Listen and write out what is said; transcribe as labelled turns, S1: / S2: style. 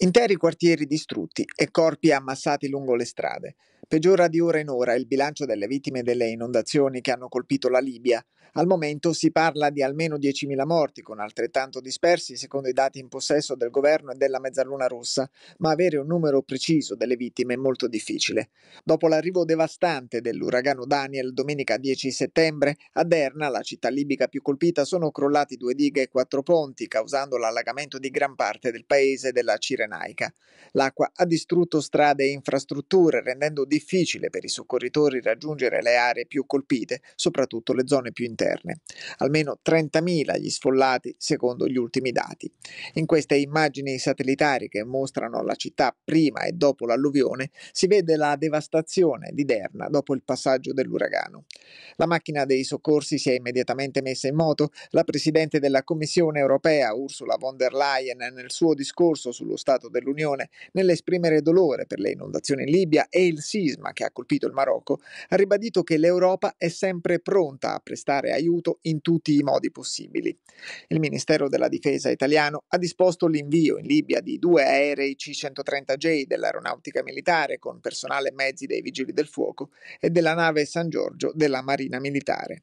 S1: Interi quartieri distrutti e corpi ammassati lungo le strade. Peggiora di ora in ora il bilancio delle vittime delle inondazioni che hanno colpito la Libia. Al momento si parla di almeno 10.000 morti, con altrettanto dispersi secondo i dati in possesso del governo e della Mezzaluna Rossa, ma avere un numero preciso delle vittime è molto difficile. Dopo l'arrivo devastante dell'uragano Daniel domenica 10 settembre, a Derna, la città libica più colpita, sono crollati due dighe e quattro ponti, causando l'allagamento di gran parte del paese della Cirena Renaica. L'acqua ha distrutto strade e infrastrutture, rendendo difficile per i soccorritori raggiungere le aree più colpite, soprattutto le zone più interne. Almeno 30.000 gli sfollati, secondo gli ultimi dati. In queste immagini satellitari che mostrano la città prima e dopo l'alluvione, si vede la devastazione di Derna dopo il passaggio dell'uragano. La macchina dei soccorsi si è immediatamente messa in moto. La Presidente della Commissione europea, Ursula von der Leyen, nel suo discorso sullo stato Stato dell'Unione nell'esprimere dolore per le inondazioni in Libia e il sisma che ha colpito il Marocco, ha ribadito che l'Europa è sempre pronta a prestare aiuto in tutti i modi possibili. Il Ministero della Difesa italiano ha disposto l'invio in Libia di due aerei C-130J dell'aeronautica militare con personale e mezzi dei vigili del fuoco e della nave San Giorgio della Marina Militare.